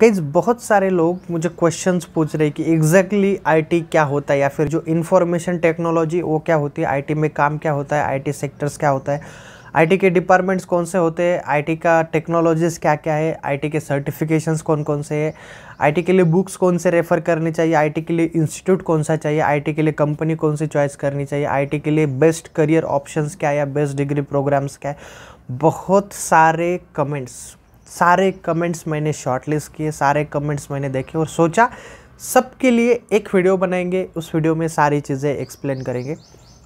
कई बहुत सारे लोग मुझे क्वेश्चंस पूछ रहे कि एग्जैक्टली आईटी क्या होता है या फिर जो इन्फॉर्मेशन टेक्नोलॉजी वो क्या होती है आईटी में काम क्या होता है आईटी सेक्टर्स क्या होता है आईटी के डिपार्टमेंट्स कौन से होते हैं आईटी का टेक्नोलॉजीज़ क्या क्या है आईटी के सर्टिफिकेशंस कौन कौन से है आईटी के लिए बुक्स कौन से रेफ़र करनी चाहिए आईटी के लिए इंस्टीट्यूट कौन सा चाहिए आईटी के लिए कंपनी कौन सी चॉइस करनी चाहिए आईटी के लिए बेस्ट करियर ऑप्शंस क्या है या बेस्ट डिग्री प्रोग्राम्स क्या है बहुत सारे कमेंट्स सारे कमेंट्स मैंने शॉर्टलिस्ट किए सारे कमेंट्स मैंने देखे और सोचा सबके लिए एक वीडियो बनाएंगे उस वीडियो में सारी चीज़ें एक्सप्लेन करेंगे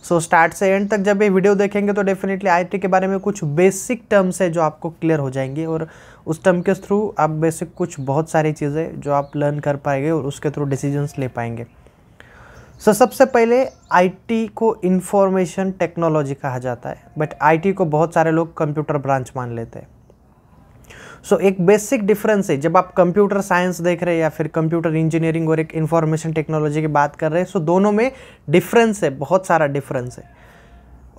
सो so, स्टार्ट से एंड तक जब ये वीडियो देखेंगे तो डेफिनेटली आई के बारे में कुछ बेसिक टर्म्स है जो आपको क्लियर हो जाएंगे और उस टर्म के थ्रू आप बेसिक कुछ बहुत सारी चीज़ें जो आप लर्न कर पाएंगे और उसके थ्रू डिसीजंस ले पाएंगे सो so, सबसे पहले आईटी को इंफॉर्मेशन टेक्नोलॉजी कहा जाता है बट आई को बहुत सारे लोग कंप्यूटर ब्रांच मान लेते हैं सो so, एक बेसिक डिफरेंस है जब आप कंप्यूटर साइंस देख रहे हैं या फिर कंप्यूटर इंजीनियरिंग और एक इंफॉर्मेशन टेक्नोलॉजी की बात कर रहे हैं सो so दोनों में डिफरेंस है बहुत सारा डिफरेंस है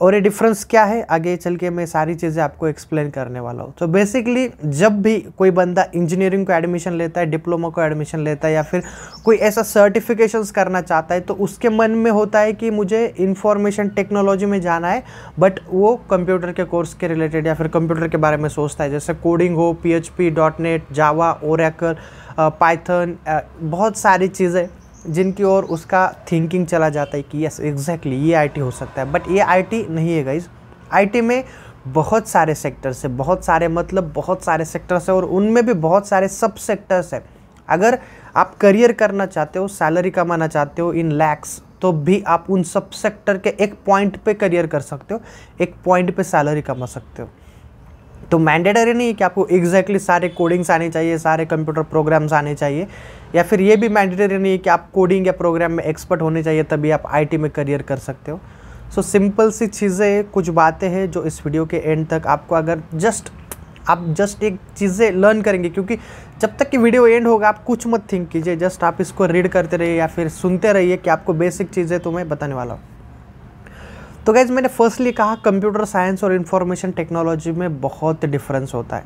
और ये डिफरेंस क्या है आगे चल के मैं सारी चीज़ें आपको एक्सप्लेन करने वाला हूँ तो बेसिकली जब भी कोई बंदा इंजीनियरिंग को एडमिशन लेता है डिप्लोमा को एडमिशन लेता है या फिर कोई ऐसा सर्टिफिकेशंस करना चाहता है तो उसके मन में होता है कि मुझे इंफॉर्मेशन टेक्नोलॉजी में जाना है बट वो कंप्यूटर के कोर्स के रिलेटेड या फिर कंप्यूटर के बारे में सोचता है जैसे कोडिंग हो P H P dot net Java Oracle Python बहुत सारी चीज़ें जिनकी ओर उसका थिंकिंग चला जाता है कि यस एग्जैक्टली exactly, ये आईटी हो सकता है बट ये आईटी नहीं है गाइज आईटी में बहुत सारे सेक्टर्स है बहुत सारे मतलब बहुत सारे सेक्टर्स है और उनमें भी बहुत सारे सब सेक्टर्स है अगर आप करियर करना चाहते हो सैलरी कमाना चाहते हो इन लैक्स तो भी आप उन सब सेक्टर के एक पॉइंट पे करियर कर सकते हो एक पॉइंट पे सैलरी कमा सकते हो तो मैंडेटरी नहीं है कि आपको एग्जैक्टली exactly सारे कोडिंग्स आने चाहिए सारे कंप्यूटर प्रोग्राम्स आने चाहिए या फिर ये भी मैंडेटरी नहीं है कि आप कोडिंग या प्रोग्राम में एक्सपर्ट होने चाहिए तभी आप आईटी में करियर कर सकते हो सो so, सिंपल सी चीज़ें कुछ बातें हैं जो इस वीडियो के एंड तक आपको अगर जस्ट आप जस्ट एक चीज़ें लर्न करेंगे क्योंकि जब तक कि वीडियो एंड होगा आप कुछ मत थिंक कीजिए जस्ट आप इसको रीड करते रहिए या फिर सुनते रहिए कि आपको बेसिक चीज़ें तो मैं बताने वाला हूँ तो गैज़ मैंने फर्स्टली कहा कंप्यूटर साइंस और इन्फॉर्मेशन टेक्नोलॉजी में बहुत डिफरेंस होता है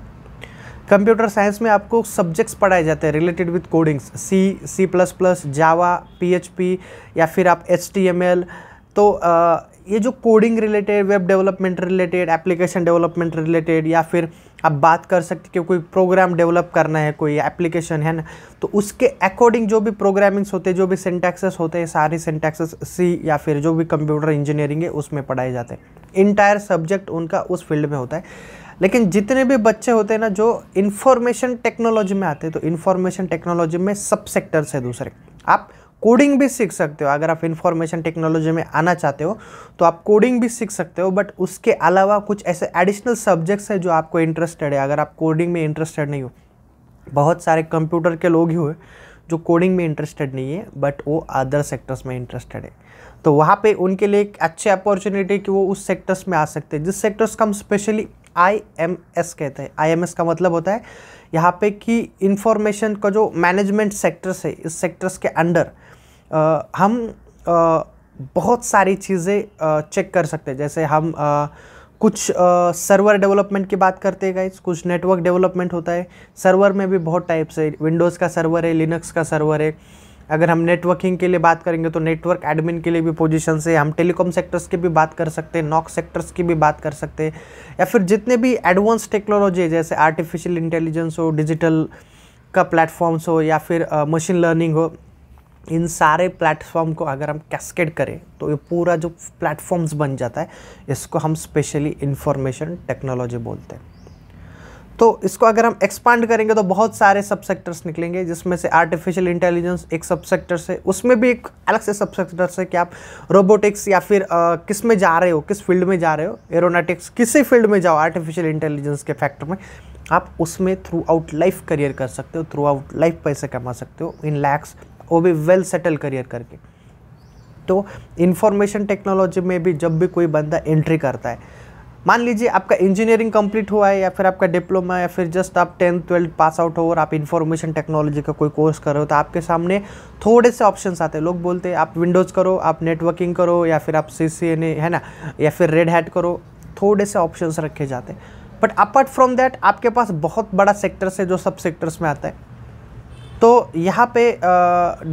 कंप्यूटर साइंस में आपको सब्जेक्ट्स पढ़ाए जाते हैं related with codings C C plus plus Java P या फिर आप एच तो ये जो coding related web development related application development related या फिर आप बात कर सकते कि कोई प्रोग्राम डेवलप करना है कोई एप्लीकेशन है ना तो उसके अकॉर्डिंग जो भी प्रोग्रामिंग्स होते हैं जो भी सिंटैक्सेस होते हैं सारे सिंटैक्सेस सी या फिर जो भी कंप्यूटर इंजीनियरिंग है उसमें पढ़ाए जाते हैं इंटायर सब्जेक्ट उनका उस फील्ड में होता है लेकिन जितने भी बच्चे होते हैं ना जो इन्फॉर्मेशन टेक्नोलॉजी में आते हैं तो इन्फॉर्मेशन टेक्नोलॉजी में सब सेक्टर्स है दूसरे आप कोडिंग भी सीख सकते हो अगर आप इन्फॉर्मेशन टेक्नोलॉजी में आना चाहते हो तो आप कोडिंग भी सीख सकते हो बट उसके अलावा कुछ ऐसे एडिशनल सब्जेक्ट्स हैं जो आपको इंटरेस्टेड है अगर आप कोडिंग में इंटरेस्टेड नहीं हो बहुत सारे कंप्यूटर के लोग ही हुए जो कोडिंग में इंटरेस्टेड नहीं है बट वो अदर सेक्टर्स में इंटरेस्टेड है तो वहाँ पे उनके लिए एक अच्छी अपॉर्चुनिटी कि वो उस सेक्टर्स में आ सकते हैं जिस सेक्टर्स का हम स्पेशली आई एम एस कहते हैं आई एम एस का मतलब होता है यहाँ पे कि इंफॉर्मेशन का जो मैनेजमेंट सेक्टर्स है इस सेक्टर्स के अंडर आ, हम आ, बहुत सारी चीज़ें चेक कर सकते हैं जैसे हम आ, कुछ सर्वर डेवलपमेंट की बात करते हैं गाइज कुछ नेटवर्क डेवलपमेंट होता है सर्वर में भी बहुत टाइप्स है विंडोज़ का सर्वर है लिनक्स का सर्वर है अगर हम नेटवर्किंग के लिए बात करेंगे तो नेटवर्क एडमिन के लिए भी पोजीशन है हम टेलीकॉम सेक्टर्स की भी बात कर सकते हैं नॉक सेक्टर्स की भी बात कर सकते हैं या फिर जितने भी एडवांस टेक्नोलॉजी है जैसे आर्टिफिशियल इंटेलिजेंस हो डिजिटल का प्लेटफॉर्म्स हो या फिर मशीन लर्निंग हो इन सारे प्लेटफॉर्म को अगर हम कैस्केड करें तो ये पूरा जो प्लेटफॉर्म्स बन जाता है इसको हम स्पेशली इंफॉर्मेशन टेक्नोलॉजी बोलते हैं तो इसको अगर हम एक्सपांड करेंगे तो बहुत सारे सब सेक्टर्स निकलेंगे जिसमें से आर्टिफिशियल इंटेलिजेंस एक सब सेक्टर से उसमें भी एक अलग से सब सेक्टर से कि आप रोबोटिक्स या फिर आ, किस में जा रहे हो किस फील्ड में जा रहे हो एरोनाटिक्स किसी फील्ड में जाओ आर्टिफिशियल इंटेलिजेंस के फैक्टर में आप उसमें थ्रू आउट लाइफ करियर कर सकते हो थ्रू आउट लाइफ पैसे कमा सकते हो इन लैक्स वो भी वेल सेटल करियर करके तो इन्फॉर्मेशन टेक्नोलॉजी में भी जब भी कोई बंदा एंट्री करता है मान लीजिए आपका इंजीनियरिंग कंप्लीट हुआ है या फिर आपका डिप्लोमा या फिर जस्ट आप टेंथ ट्वेल्थ पास आउट हो और आप इन्फॉर्मेशन टेक्नोलॉजी का कोई कोर्स कर रहे हो तो आपके सामने थोड़े से ऑप्शंस आते हैं लोग बोलते हैं आप विंडोज़ करो आप नेटवर्किंग करो या फिर आप सी सी एन ए है ना या फिर रेड हैट करो थोड़े से ऑप्शंस रखे जाते हैं बट अपार्ट फ्रॉम दैट आपके पास बहुत बड़ा सेक्टर्स है जो सब सेक्टर्स में आता है तो यहाँ पे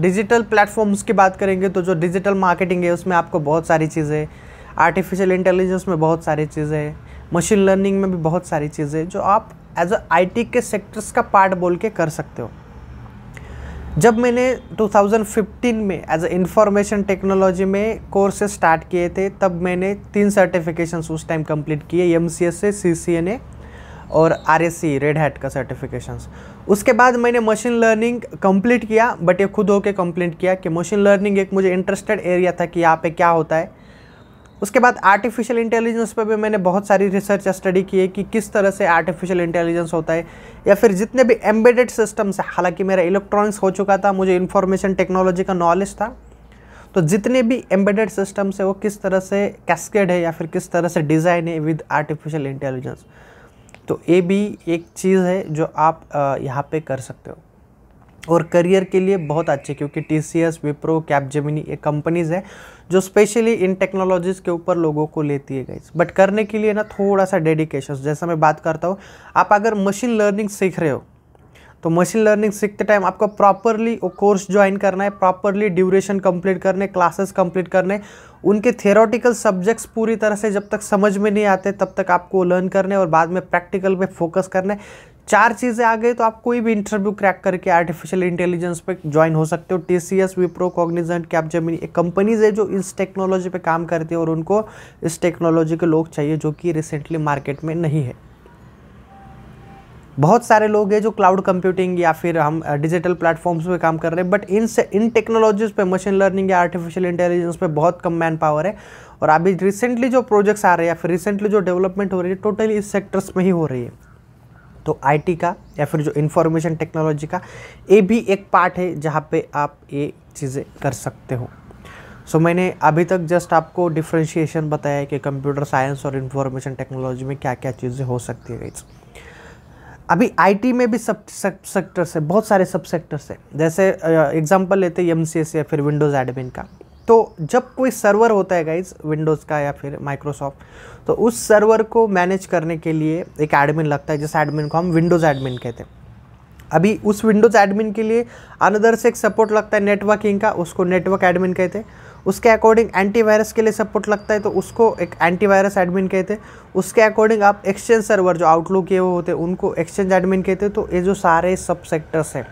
डिजिटल प्लेटफॉर्म्स की बात करेंगे तो जो डिजिटल मार्केटिंग है उसमें आपको बहुत सारी चीज़ें आर्टिफिशियल इंटेलिजेंस में बहुत सारी चीज़ें मशीन लर्निंग में भी बहुत सारी चीज़ें जो आप एज अ आईटी के सेक्टर्स का पार्ट बोल के कर सकते हो जब मैंने 2015 में एज अ इंफॉर्मेशन टेक्नोलॉजी में कोर्सेज स्टार्ट किए थे तब मैंने तीन सर्टिफिकेशंस उस टाइम कंप्लीट किए एम सी एस से सी सी एन ए और R S C red hat का सर्टिफिकेशंस उसके बाद मैंने मशीन लर्निंग कंप्लीट किया बट ये खुद होके कंप्लीट किया कि मशीन लर्निंग एक मुझे इंटरेस्टेड एरिया था कि यहाँ पे क्या होता है उसके बाद आर्टिफिशियल इंटेलिजेंस पर भी मैंने बहुत सारी रिसर्च स्टडी की है कि किस तरह से आर्टिफिशियल इंटेलिजेंस होता है या फिर जितने भी एम्बेडेड सिस्टम्स हैं हालांकि मेरा इलेक्ट्रॉनिक्स हो चुका था मुझे इन्फॉर्मेशन टेक्नोलॉजी का नॉलेज था तो जितने भी एम्बेडेड सिस्टम्स है वो किस तरह से कैस्केड है या फिर किस तरह से डिज़ाइन है विद आर्टिफिशियल इंटेलिजेंस तो ये भी एक चीज़ है जो आप यहाँ पे कर सकते हो और करियर के लिए बहुत अच्छे क्योंकि T C S Wipro Capgemini ये कंपनीज़ हैं जो स्पेशली इन टेक्नोलॉजीज़ के ऊपर लोगों को लेती है गई बट करने के लिए ना थोड़ा सा डेडिकेशन जैसा मैं बात करता हूँ आप अगर मशीन लर्निंग सीख रहे हो तो मशीन लर्निंग सीखते टाइम आपको प्रॉपरली वो कोर्स ज्वाइन करना है प्रॉपरली ड्यूरेशन कंप्लीट करने क्लासेस कंप्लीट करने उनके थेरोटिकल सब्जेक्ट्स पूरी तरह से जब तक समझ में नहीं आते तब तक आपको लर्न करने और बाद में प्रैक्टिकल पे फोकस करने चार चीज़ें आ गई तो आप कोई भी इंटरव्यू क्रैक करके आर्टिफिशियल इंटेलिजेंस पे ज्वाइन हो सकते हो T C S Wipro Cognizant Capgemini एक कंपनीज है जो इस टेक्नोलॉजी पे काम करती है और उनको इस टेक्नोलॉजी के लोग चाहिए जो कि रिसेंटली मार्केट में नहीं है बहुत सारे लोग हैं जो क्लाउड कंप्यूटिंग या फिर हम डिजिटल प्लेटफॉर्म्स पे काम कर रहे हैं बट इन से इन टेक्नोलॉजीज़ पे मशीन लर्निंग या आर्टिफिशियल इंटेलिजेंस पे बहुत कम मैन पावर है और अभी रिसेंटली जो प्रोजेक्ट्स आ रहे हैं या फिर रिसेंटली जो डेवलपमेंट हो रही है टोटली इस सेक्टर्स में ही हो रही है तो आईटी का या फिर जो इन्फॉर्मेशन टेक्नोलॉजी का ये भी एक पार्ट है जहाँ पर आप ये चीज़ें कर सकते हो सो so, मैंने अभी तक जस्ट आपको डिफ्रेंशिएशन बताया कि कंप्यूटर साइंस और इन्फॉर्मेशन टेक्नोलॉजी में क्या क्या चीज़ें हो सकती है इट्स अभी आईटी में भी सब सेक्टर्स है बहुत सारे सब सेक्टर्स है जैसे एग्जांपल लेते हैं एम या फिर विंडोज़ एडमिन का तो जब कोई सर्वर होता है गाइज विंडोज़ का या फिर माइक्रोसॉफ्ट तो उस सर्वर को मैनेज करने के लिए एक एडमिन लगता है जिस एडमिन को हम विंडोज़ एडमिन कहते हैं अभी उस विंडोज़ एडमिन के लिए अनदर से एक सपोर्ट लगता है नेटवर्किंग का उसको नेटवर्क एडमिन कहते हैं उसके अकॉर्डिंग एंटीवायरस के लिए सपोर्ट लगता है तो उसको एक एंटीवायरस एडमिन कहते हैं उसके अकॉर्डिंग आप एक्सचेंज सर्वर जो आउटलुक ये वो होते हैं उनको एक्सचेंज एडमिन कहते हैं तो ये जो सारे सब सेक्टर्स हैं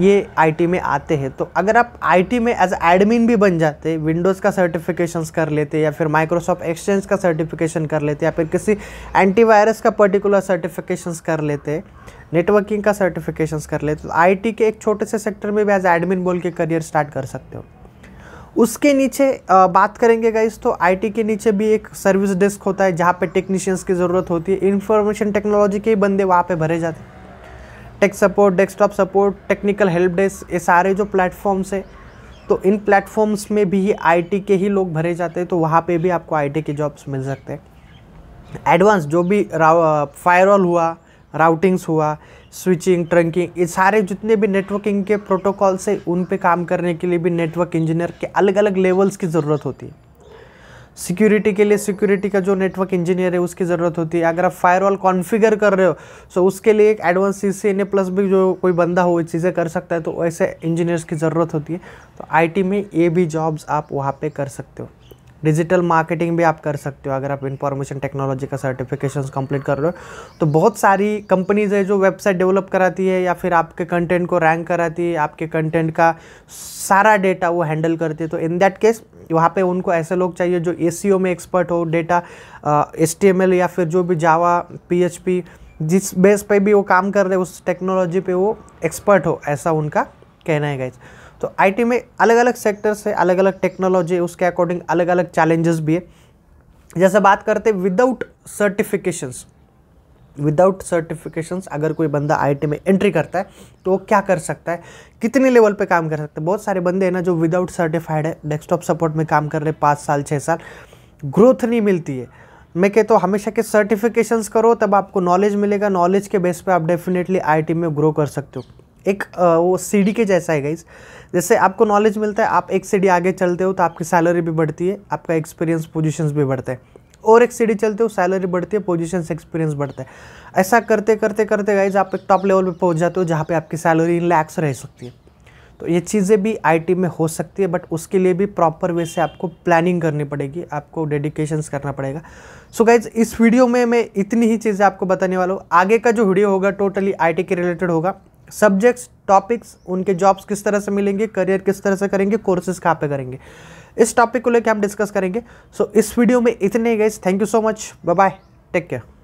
ये आईटी में आते हैं तो अगर आप आईटी में एज एडमिन भी बन जाते विंडोज़ का सर्टिफिकेशंस कर लेते या फिर माइक्रोसॉफ्ट एक्सचेंज का सर्टिफिकेशन कर लेते या फिर किसी एंटीवायरस का पर्टिकुलर सर्टिफिकेशंस कर लेते नेटवर्किंग का सर्टिफिकेशंस कर लेते तो आईटी के एक छोटे से सेक्टर में भी एज एडमिन बोल के करियर स्टार्ट कर सकते हो उसके नीचे बात करेंगे गाइस तो आईटी के नीचे भी एक सर्विस डेस्क होता है जहाँ पे टेक्नीशियंस की ज़रूरत होती है इंफॉर्मेशन टेक्नोलॉजी के ही बंदे वहाँ पे भरे जाते हैं tech support desktop support technical help desk ये सारे जो प्लेटफॉर्म्स है तो इन प्लेटफॉर्म्स में भी आईटी के ही लोग भरे जाते हैं तो वहाँ पर भी आपको आई के जॉब्स मिल सकते हैं एडवांस जो भी फायरऑल हुआ राउटिंग्स हुआ स्विचिंग ट्रंकिंग ये सारे जितने भी नेटवर्किंग के प्रोटोकॉल से उन पे काम करने के लिए भी नेटवर्क इंजीनियर के अलग अलग लेवल्स की ज़रूरत होती है सिक्योरिटी के लिए सिक्योरिटी का जो नेटवर्क इंजीनियर है उसकी ज़रूरत होती है अगर आप फायरवॉल कॉन्फ़िगर कर रहे हो तो उसके लिए एक advance C C N A plus भी जो कोई बंदा हो चीज़ें कर सकता है तो ऐसे इंजीनियर्स की ज़रूरत होती है तो आईटी में ये भी जॉब्स आप वहाँ पे कर सकते हो डिजिटल मार्केटिंग भी आप कर सकते हो अगर आप इंफॉर्मेशन टेक्नोलॉजी का सर्टिफिकेशन कंप्लीट कर रहे हो तो बहुत सारी कंपनीज है जो वेबसाइट डेवलप कराती है या फिर आपके कंटेंट को रैंक कराती है आपके कंटेंट का सारा डेटा वो हैंडल करती है तो इन दैट केस वहाँ पे उनको ऐसे लोग चाहिए जो ए में एक्सपर्ट हो डेटा एस या फिर जो भी जावा पी जिस बेस पे भी वो काम कर रहे उस टेक्नोलॉजी पे वो एक्सपर्ट हो ऐसा उनका कहना है गाइज़ तो आईटी में अलग अलग सेक्टर्स है अलग अलग टेक्नोलॉजी है उसके अकॉर्डिंग अलग अलग चैलेंजेस भी है जैसे बात करते विदाउट सर्टिफिकेशंस विदाउट सर्टिफिकेशंस अगर कोई बंदा आईटी में एंट्री करता है तो वो क्या कर सकता है कितने लेवल पे काम कर सकता है बहुत सारे बंदे हैं ना जो विदाउट सर्टिफाइड है डेस्कटॉप सपोर्ट में काम कर रहे हैं पाँच साल छः साल ग्रोथ नहीं मिलती है मैं कहता हूँ हमेशा के सर्टिफिकेशंस करो तब आपको नॉलेज मिलेगा नॉलेज के बेस पे आप डेफिनेटली आईटी में ग्रो कर सकते हो एक वो सीडी के जैसा है गाइज जैसे आपको नॉलेज मिलता है आप एक सीढ़ी आगे चलते हो तो आपकी सैलरी भी बढ़ती है आपका एक्सपीरियंस पोजीशंस भी बढ़ते हैं और एक सीढ़ी चलते हो सैलरी बढ़ती है पोजीशंस एक्सपीरियंस बढ़ता है ऐसा करते करते करते गाइज आप एक टॉप लेवल पर पहुँच जाते हो जहाँ पर आपकी सैलरी इन लैक्स रह सकती है तो ये चीज़ें भी आई में हो सकती है बट उसके लिए भी प्रॉपर वे से आपको प्लानिंग करनी पड़ेगी आपको डेडिकेशंस करना पड़ेगा सो so गाइज इस वीडियो में मैं इतनी ही चीज़ें आपको बताने वाला हूँ आगे का जो वीडियो होगा टोटली आई के रिलेटेड होगा सब्जेक्ट्स टॉपिक्स उनके जॉब्स किस तरह से मिलेंगे करियर किस तरह से करेंगे कोर्सेज कहाँ पे करेंगे इस टॉपिक को लेकर हम डिस्कस करेंगे सो so, इस वीडियो में इतने गए thank you so much bye bye take care